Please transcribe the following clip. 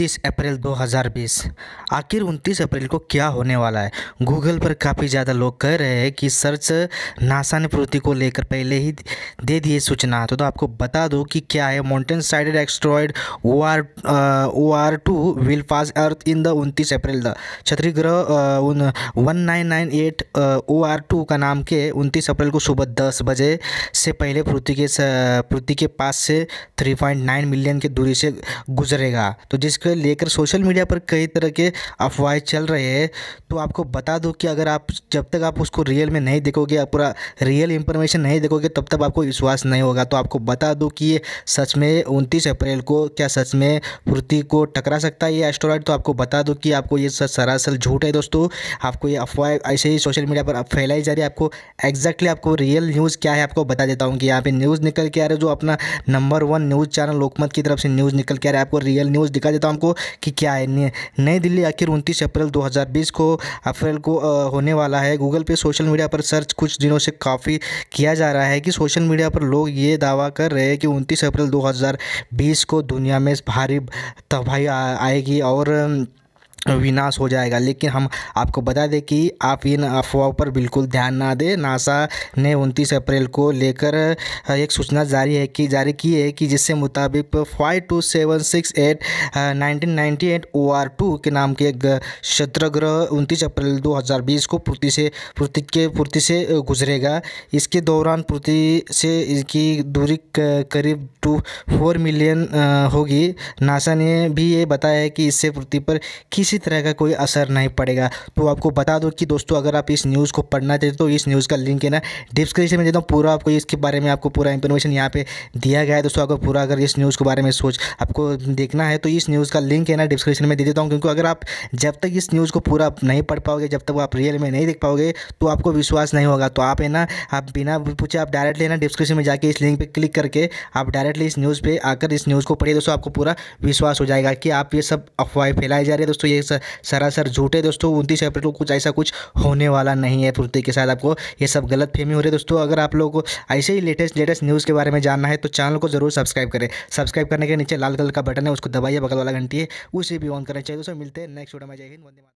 29 अप्रैल 2020 आखिर 29 अप्रैल को क्या होने वाला है गूगल पर काफ़ी ज़्यादा लोग कह रहे हैं कि सर्च नासा ने पृथ्वी को लेकर पहले ही दे दिए सूचना तो, तो आपको बता दो कि क्या है mountain sided asteroid O R O R two will pass Earth in the उनतीस अप्रैल द क्षत्रिय ग्रह one nine nine eight O R two का नाम के उनतीस अप्रैल को सुबह दस बजे से पहले पृथ्वी के पृथ्वी के पास से थ्री पॉइंट नाइन मिलियन की दूरी से गुजरेगा तो जिसके से लेकर सोशल मीडिया पर कई तरह के अफवाहें चल रहे हैं तो आपको बता दूँ कि अगर आप जब तक आप उसको रियल में नहीं देखोगे आप पूरा रियल इंफॉर्मेशन नहीं देखोगे तब तक आपको विश्वास नहीं होगा तो आपको बता दूँ कि ये सच में उनतीस अप्रैल को क्या सच में पृथ्वी को टकरा सकता है ये एस्ट्रॉयड तो आपको बता दूँ कि आपको ये सच सरासर झूठ है दोस्तों आपको ये अफवाह ऐसे ही सोशल मीडिया पर फैलाई जा रही है आपको एग्जैक्टली आपको रियल न्यूज़ क्या है आपको बता देता हूँ कि यहाँ पे न्यूज़ निकल के आ रहा है जो अपना number one news channel Lokmat की तरफ से न्यूज़ निकल के आ रहा है आपको रियल न्यूज़ दिखा देता हूँ को कि क्या है नई दिल्ली आखिर उनतीस अप्रैल 2020 को अप्रैल को होने वाला है गूगल पे सोशल मीडिया पर सर्च कुछ दिनों से काफ़ी किया जा रहा है कि सोशल मीडिया पर लोग ये दावा कर रहे हैं कि उनतीस अप्रैल दो को दुनिया में भारी तबाही आएगी और विनाश हो जाएगा लेकिन हम आपको बता दें कि आप इन अफवाहों पर बिल्कुल ध्यान ना दें नासा ने उनतीस अप्रैल को लेकर एक सूचना जारी है कि जारी की है कि जिसके मुताबिक five two seven six eight nineteen ninety eight O R two के नाम के एक क्षत्रग्रह ग्रह उनतीस अप्रैल दो हज़ार बीस को पृथ्वी से पृथ्वी के पृथ्वी से गुजरेगा इसके दौरान पृथ्वी से इसकी दूरी करीब टू फोर मिलियन होगी नासा ने भी ये बताया है कि इससे पृथ्वी पर किस किसी तरह का कोई असर नहीं पड़ेगा तो आपको बता दो कि दोस्तों अगर आप इस न्यूज़ को पढ़ना चाहते तो इस न्यूज़ का लिंक है ना डिस्क्रिप्शन में देता हूँ पूरा आपको इसके बारे में आपको पूरा इन्फॉर्मेशन यहाँ पे दिया गया है दोस्तों अगर पूरा अगर इस न्यूज़ के बारे में सोच आपको देखना है तो इस न्यूज़ का लिंक है ना डिस्क्रिप्शन में दे देता हूँ क्योंकि अगर आप जब तक इस न्यूज़ को पूरा नहीं पढ़ पाओगे जब तक आप रियल में नहीं देख पाओगे तो आपको विश्वास नहीं होगा तो आप है ना आप बिना पूछे आप डायरेक्टली ना डिस्क्रिप्शन में जाकर इस लिंक पर क्लिक करके आप डायरेक्टली इस न्यूज़ पर आकर इस न्यूज़ को पढ़िए दोस्तों आपको पूरा विश्वास हो जाएगा कि आप ये सब अफवाह फैलाई जा रही है दोस्तों ये ये सरासर झूठे दोस्तों उनतीस अप्रैल को कुछ ऐसा कुछ होने वाला नहीं है पूर्ति के साथ आपको ये सब गलत फेमी हो रही है दोस्तों अगर आप लोगों को ऐसे ही लेटेस्ट लेटेस्ट न्यूज़ के बारे में जानना है तो चैनल को जरूर सब्सक्राइब करें सब्सक्राइब करने के नीचे लाल कलर का बटन है उसको दबाइए बगल वाला घंटी है उसे भी ऑन करना चाहिए दोस्तों मिलते हैं नेक्स्ट वीडियो में जय हिंद वंदे